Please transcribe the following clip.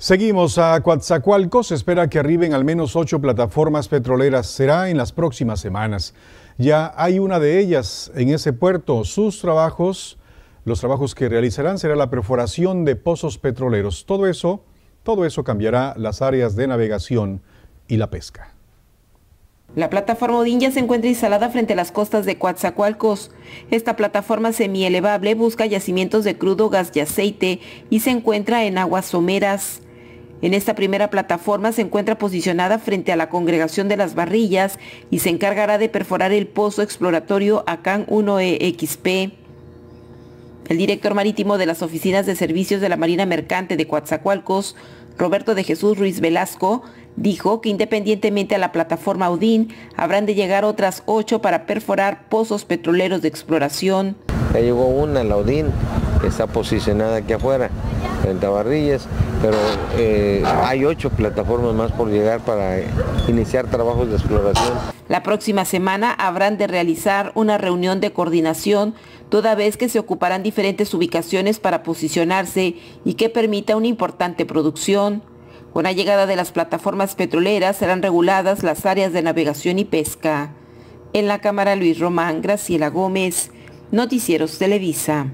Seguimos a Coatzacoalcos. espera que arriben al menos ocho plataformas petroleras. Será en las próximas semanas. Ya hay una de ellas en ese puerto. Sus trabajos, los trabajos que realizarán será la perforación de pozos petroleros. Todo eso, todo eso cambiará las áreas de navegación y la pesca. La plataforma Odin ya se encuentra instalada frente a las costas de Coatzacoalcos. Esta plataforma semi-elevable busca yacimientos de crudo, gas y aceite y se encuentra en aguas someras. En esta primera plataforma se encuentra posicionada frente a la congregación de las barrillas y se encargará de perforar el pozo exploratorio ACAN 1EXP. El director marítimo de las oficinas de servicios de la Marina Mercante de Coatzacoalcos, Roberto de Jesús Ruiz Velasco, dijo que independientemente a la plataforma Audín, habrán de llegar otras ocho para perforar pozos petroleros de exploración. Ya llegó una, la está posicionada aquí afuera, en Tabarrillas, pero eh, hay ocho plataformas más por llegar para iniciar trabajos de exploración. La próxima semana habrán de realizar una reunión de coordinación, toda vez que se ocuparán diferentes ubicaciones para posicionarse y que permita una importante producción. Con la llegada de las plataformas petroleras serán reguladas las áreas de navegación y pesca. En la cámara Luis Román, Graciela Gómez, Noticieros Televisa.